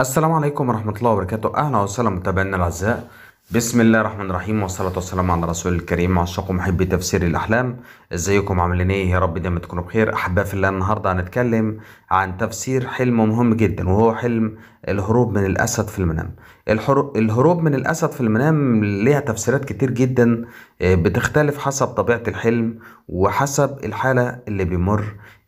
السلام عليكم ورحمة الله وبركاته أهلا وسهلا متابعينا الأعزاء بسم الله الرحمن الرحيم والصلاة والسلام على رسول الكريم عشاق ومحبي تفسير الأحلام ازيكم عاملين ايه يا رب دايما تكونوا بخير أحباء في الله النهاردة هنتكلم عن تفسير حلم مهم جدا وهو حلم الهروب من الأسد في المنام الهروب من الأسد في المنام ليها تفسيرات كتير جدا آه، بتختلف حسب طبيعة الحلم وحسب الحالة اللي بيمر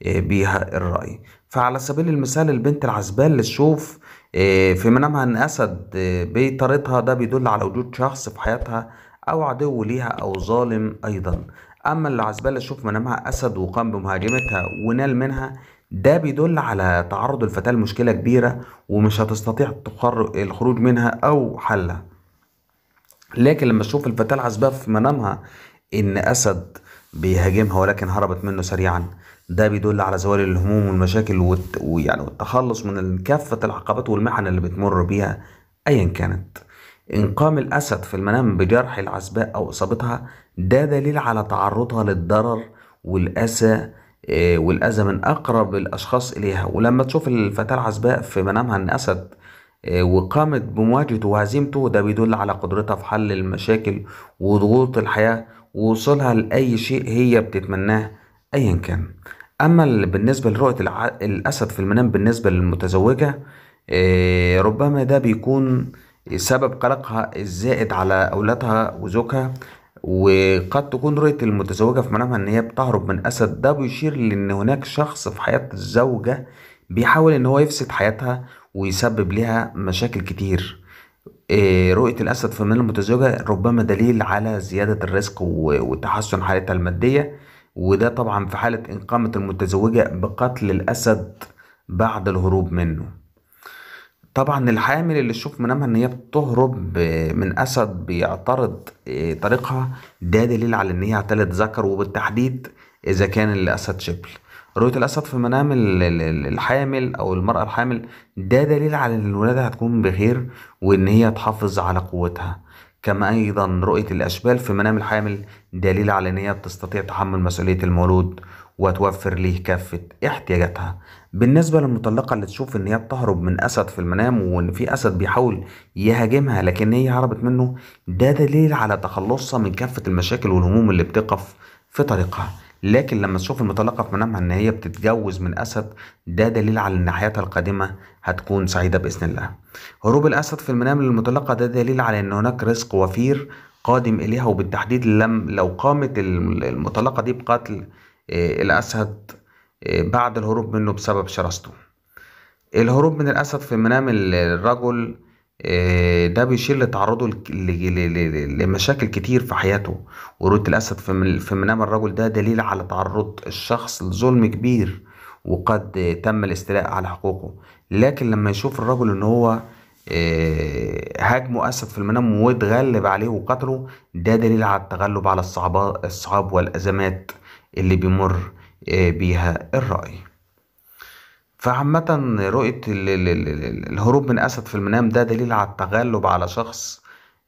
آه، بيها الرأي فعلى سبيل المثال البنت العزباء اللي تشوف آه، في منامها ان اسد آه، بيطاردها ده بيدل على وجود شخص في حياتها او عدو ليها او ظالم ايضا اما اللي عزباء اللي تشوف منامها اسد وقام بمهاجمتها ونال منها ده بيدل على تعرض الفتاة لمشكلة كبيرة ومش هتستطيع الخروج منها أو حلها لكن لما تشوف الفتاة العزباء في منامها إن أسد بيهاجمها ولكن هربت منه سريعا ده بيدل على زوال الهموم والمشاكل والت... ويعني والتخلص من كافة العقبات والمحن اللي بتمر بيها أيا كانت إن قام الأسد في المنام بجرح العزباء أو إصابتها ده دليل على تعرضها للضرر والأسى آه، والأذى من أقرب الأشخاص إليها ولما تشوف الفتاة العزباء في منامها إن أسد آه، وقامت بمواجهته وهزيمته ده بيدل على قدرتها في حل المشاكل وضغوط الحياة ووصولها لأي شيء هي بتتمناه أيا كان أما بالنسبة لرؤية الأسد في المنام بالنسبة للمتزوجة آه، ربما ده بيكون سبب قلقها الزائد على أولادها وزوجها وقد تكون رؤية المتزوجة في منامها إن هي بتهرب من أسد ده بيشير لأن هناك شخص في حياة الزوجة بيحاول إن هو يفسد حياتها ويسبب لها مشاكل كتير آه، رؤية الأسد في المنايا المتزوجة ربما دليل على زيادة الرزق وتحسن حالتها المادية وده طبعا في حالة إن قامت المتزوجة بقتل الأسد بعد الهروب منه طبعا الحامل اللي تشوف منامها ان هي بتهرب من اسد بيعترض آه، طريقها ده دليل على ان هي اعتلت ذكر وبالتحديد اذا كان الاسد شبل رؤية الأسد في منام الحامل أو المرأة الحامل ده دليل على إن الولادة هتكون بخير وإن هي تحافظ على قوتها كما أيضا رؤية الأشبال في منام الحامل دليل على إن هي بتستطيع تحمل مسؤولية المولود وتوفر ليه كافة احتياجاتها بالنسبة للمطلقة اللي تشوف إن هي بتهرب من أسد في المنام وإن في أسد بيحاول يهاجمها لكن هي هربت منه ده دليل على تخلصها من كافة المشاكل والهموم اللي بتقف في طريقها لكن لما تشوف المطلقة في منامها إن هي بتتجوز من أسد ده دليل على إن حياتها القادمة هتكون سعيدة بإذن الله. هروب الأسد في المنام للمطلقة ده دليل على إن هناك رزق وفير قادم إليها وبالتحديد لم لو قامت المطلقة دي بقتل آه، الأسد آه، بعد الهروب منه بسبب شراسته. الهروب من الأسد في منام الرجل آه، ده بيشير لتعرضه لمشاكل كتير في حياته ورؤية الأسد في منام الرجل ده دليل على تعرض الشخص لظلم كبير وقد تم الاستيلاء على حقوقه لكن لما يشوف الرجل ان هو آه، هاجمه أسد في المنام واتغلب عليه وقتله ده دليل على التغلب على الصعاب والأزمات اللي بيمر آه، بيها الرأي فعامة رؤية الهروب من أسد في المنام ده دليل على التغلب على شخص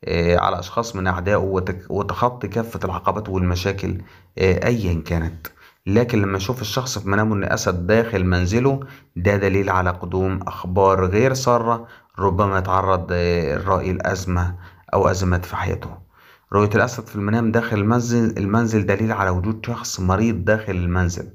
آه، على أشخاص من أعدائه وتخطي كافة العقبات والمشاكل آه، أيا كانت لكن لما يشوف الشخص في منامه إن أسد داخل منزله ده دليل على قدوم أخبار غير سارة ربما يتعرض الرأي آه، لأزمة أو أزمات في حياته رؤية الأسد في المنام داخل المنزل المنزل دليل على وجود شخص مريض داخل المنزل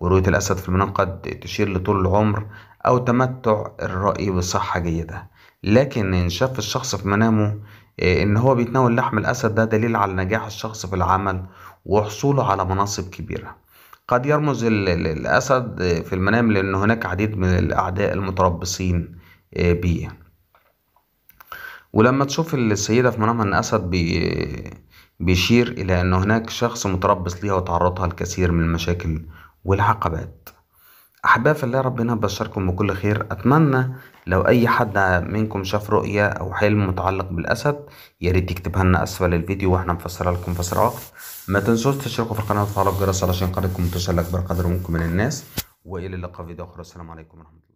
ورؤية الأسد في المنام قد تشير لطول العمر أو تمتع الرأي بصحة جيدة لكن إن شاف الشخص في منامه آه، إن هو بيتناول لحم الأسد ده دليل على نجاح الشخص في العمل وحصوله على مناصب كبيرة قد يرمز الأسد آه، في المنام لأن هناك عديد من الأعداء المتربصين آه، بيه ولما تشوف السيدة في منامها إن أسد بي بيشير إلى أن هناك شخص متربص ليها وتعرضها لكثير من المشاكل والعقبات احباء في الله ربنا بشركم بكل خير أتمنى لو أي حد منكم شاف رؤية أو حلم متعلق بالأسد ياريت يكتبها لنا أسفل الفيديو وإحنا نفسرها لكم فسر آخر ما تنسوش تشتركوا في القناة وتفعلوا الجرس علشان قناتكم توصل لأكبر قدر ممكن من الناس وإلى اللقاء في فيديو آخر السلام عليكم ورحمة الله